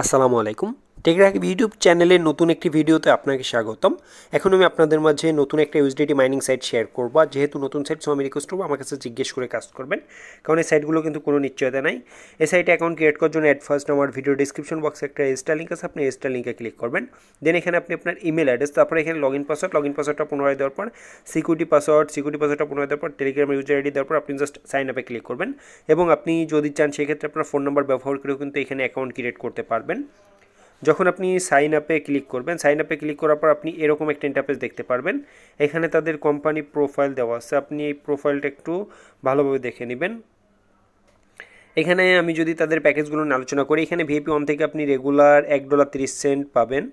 আসসালামু আলাইকুম টেকরাক ইউটিউব চ্যানেলের নতুন একটি ভিডিওতে আপনাকে স্বাগতম এখন আমি আপনাদের মাঝে নতুন একটা ইউজডিটি মাইনিং সাইট শেয়ার করবো যেহেতু নতুন সাইট সো আমি রিকোয়েস্ট করবো আমার কাছে জিজ্ঞেস করে কাজ করবেন কারণ এই সাইটগুলো কিন্তু কোনো নিশ্চয়তা নাই এই সাইটে অ্যাকাউন্ট ক্রিয়েট করার জন্য অ্যাড ফার্স্ট আমার ভিডিও ডিসক্রিপশন বক্সে একটা রেজিস্টার লিঙ্ক আছে আপনি এস্টা লিঙ্কে ক্লিক করবেন দেন এখানে আপনি আপনার ইমেল অ্যাড্রেস তারপরে এখানে log in password log in পাসওয়ার্ডটা পুনরায় দেওয়ার পর সিকিউরিটি পাসওয়ার্ড সিকিউরিটি পাসওয়ার্ডটা পুনরায় দেওয়ার পর টেলিগ্রামের ইউজার আইডি দেওয়ার পর আপনি জাস্ট সাইন আপে ক্লিক করবেন এবং আপনি যদি চান সেক্ষেত্রে আপনার ফোন নাম্বার ব্যবহার করেও কিন্তু এখানে অ্যাকাউন্ট ক্রিয়েট করতে পারবেন যখন আপনি সাইন আপে ক্লিক করবেন সাইন আপে ক্লিক করার পর আপনি এরকম একটা ইন্টারফেস দেখতে পারবেন এখানে তাদের কোম্পানি প্রোফাইল দেওয়া আছে আপনি এই প্রোফাইলটা একটু ভালোভাবে দেখে নেবেন এখানে আমি যদি তাদের প্যাকেজগুলো নিয়ে আলোচনা করি এখানে ভিএপি ওয়ান থেকে আপনি রেগুলার এক ডলার তিরিশ সেন্ট পাবেন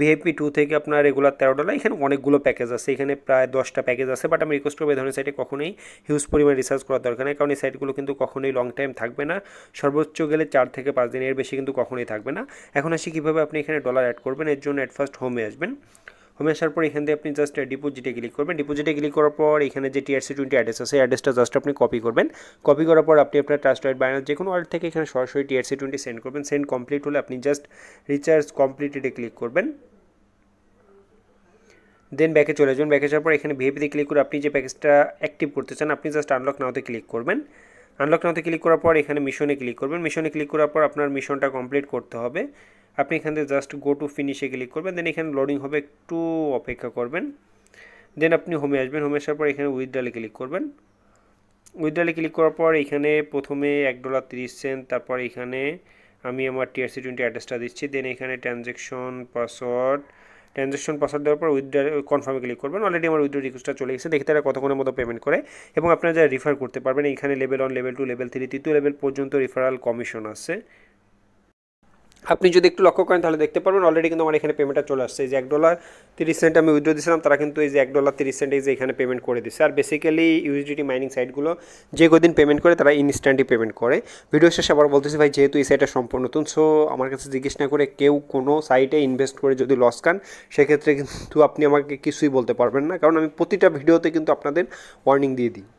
ভিএপি টু থেকে আপনার রেগুলার তেরো ডলার এখানে অনেকগুলো প্যাকেজ আছে এখানে প্রায় দশটা প্যাকেজ আছে বাট আমি রিকোয়েস্ট করবো এই ধরনের সাইটে কখনোই হিউজ পরিমাণ রিসার্চ করার দরকার নেই কারণ এই সাইটগুলো কিন্তু কখনোই লং টাইম থাকবে না সর্বোচ্চ গেলে চার থেকে পাঁচ দিন এর বেশি কিন্তু কখনোই থাকবে না এখন আসি কীভাবে আপনি এখানে ডলার অ্যাড করবেন এর জন্য অ্যাট ফার্স্ট হোমে আসবেন হোমে আসার পর এখান থেকে আপনি জাস্ট ডিপোজিটে ক্লিক করবেন ডিপোজিটে ক্লিক করার পর এখানে যে টিআরসি টোয়েন্টি অ্যাড্রেস আছে অ্যাড্রেসটা জাস্ট আপনি কপি করবেন কপি করার পর আপনি আপনার ট্রাস্ট ওয়াইড যে কোনো ওয়ার্ড থেকে এখানে সরাসরি টিআরসি টোয়েন্টি সেন্ড করবেন সেন্ড কমপ্লিট হলে আপনি জাস্ট রিচার্জ কমপ্লিটেডে ক্লিক করবেন দেন ব্যাকে চলে যাবেন ব্যাকে যাওয়ার পর এখানে ভিএপিতে ক্লিক করে আপনি যে প্যাকেজটা অ্যাক্টিভ করতে চান আপনি জাস্ট আনলক নাওতে ক্লিক করবেন আনলক নাওতে ক্লিক করার পর এখানে মিশনে ক্লিক করবেন মিশনে ক্লিক করার পর আপনার মিশনটা কমপ্লিট করতে হবে আপনি এখান থেকে জাস্ট গো টু ফিনিশে ক্লিক করবেন দেন এখানে লোডিং হবে একটু অপেক্ষা করবেন দেন আপনি হোমে আসবেন হোমে আসার পর এখানে উইথড্রালে ক্লিক করবেন উইথড্রালে ক্লিক করার পর এখানে প্রথমে এক ডলার তিরিশ সেন্ট তারপর এখানে আমি আমার টিআরসি টোয়েন্টি অ্যাড্রেসটা দিচ্ছি দেন এখানে ট্রানজ্যাকশন পাসওয়ার্ড ট্রানজ্যাকশন পাসওয়ার্ড দেওয়ার পর উইথড্র কনফার্মে ক্লিক করবেন অলরেডি আমার উইথড্র রিকোয়েস্টটা চলে গেছে দেখে তারা কতক্ষণের মতো পেমেন্ট করে এবং আপনারা যা রিফার করতে পারবেন এখানে level one level two level three তৃতীয় লেভেল পর্যন্ত রিফারাল কমিশন আছে আপনি যদি একটু লক্ষ্য করেন তাহলে দেখতে পারবেন অলরেডি কিন্তু আমার এখানে পেমেন্টটা চলে আসছে এই যে এক ডলার তিরিশ সেন্ট আমি উইথড্র দিয়েছিলাম তারা কিন্তু এই যে এক ডলার তিরিশ সেন্ট এই যে এখানে পেমেন্ট করে দিচ্ছে আর বেসিক্যালি ইউএসডিটি মাইনিং সাইটগুলো যে কদিন পেমেন্ট করে তারা ইনস্ট্যান্টই পেমেন্ট করে ভিডিও শেষে আবার বলতেছি ভাই যেহেতু এই সাইটটা সম্পূর্ণ নতুন সো আমার কাছে জিজ্ঞেস না করে কেউ কোনো সাইটে ইনভেস্ট করে যদি লস খান সেক্ষেত্রে কিন্তু আপনি আমাকে কিছুই বলতে পারবেন না কারণ আমি প্রতিটা ভিডিওতে কিন্তু আপনাদের ওয়ার্নিং দিয়ে দিই